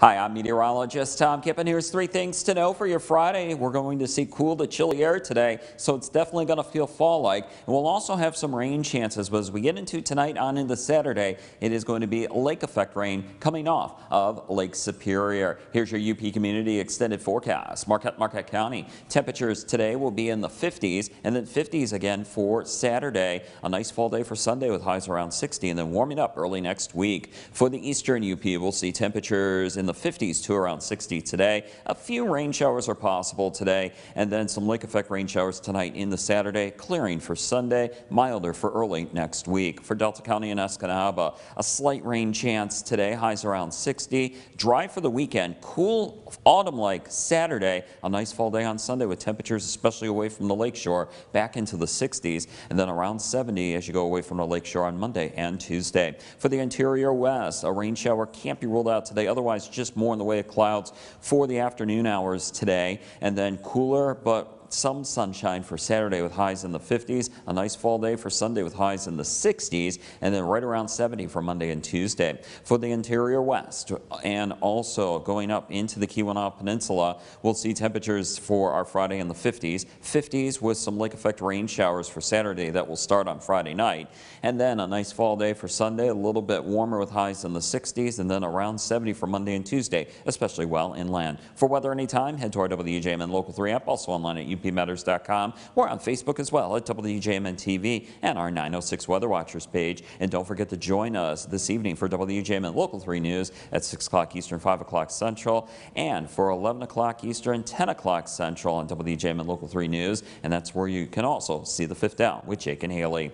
Hi, I'm meteorologist Tom Kippen. Here's three things to know for your Friday. We're going to see cool to chilly air today, so it's definitely going to feel fall-like. And we'll also have some rain chances, but as we get into tonight on into Saturday, it is going to be lake effect rain coming off of Lake Superior. Here's your UP Community Extended Forecast. Marquette, Marquette County. Temperatures today will be in the 50s and then 50s again for Saturday. A nice fall day for Sunday with highs around 60 and then warming up early next week. For the eastern UP, we'll see temperatures in the the 50s to around 60 today. A few rain showers are possible today, and then some lake effect rain showers tonight into Saturday, clearing for Sunday, milder for early next week. For Delta County and Escanaba, a slight rain chance today, highs around 60. Dry for the weekend, cool autumn-like Saturday, a nice fall day on Sunday with temperatures especially away from the lakeshore back into the 60s, and then around 70 as you go away from the lakeshore on Monday and Tuesday. For the interior west, a rain shower can't be ruled out today, otherwise just just more in the way of clouds for the afternoon hours today, and then cooler but some sunshine for Saturday with highs in the 50s, a nice fall day for Sunday with highs in the 60s, and then right around 70 for Monday and Tuesday. For the interior west and also going up into the Keweenaw Peninsula, we'll see temperatures for our Friday in the 50s, 50s with some lake effect rain showers for Saturday that will start on Friday night, and then a nice fall day for Sunday, a little bit warmer with highs in the 60s, and then around 70 for Monday and Tuesday, especially well inland. For weather anytime, head to our WJMN Local 3 app, also online at UP WPMetters.com. We're on Facebook as well at WJMN TV and our 906 Weather Watchers page. And don't forget to join us this evening for WJMN Local 3 News at 6 o'clock Eastern, 5 o'clock Central, and for 11 o'clock Eastern, 10 o'clock Central on WJMN Local 3 News. And that's where you can also see the fifth out with Jake and Haley.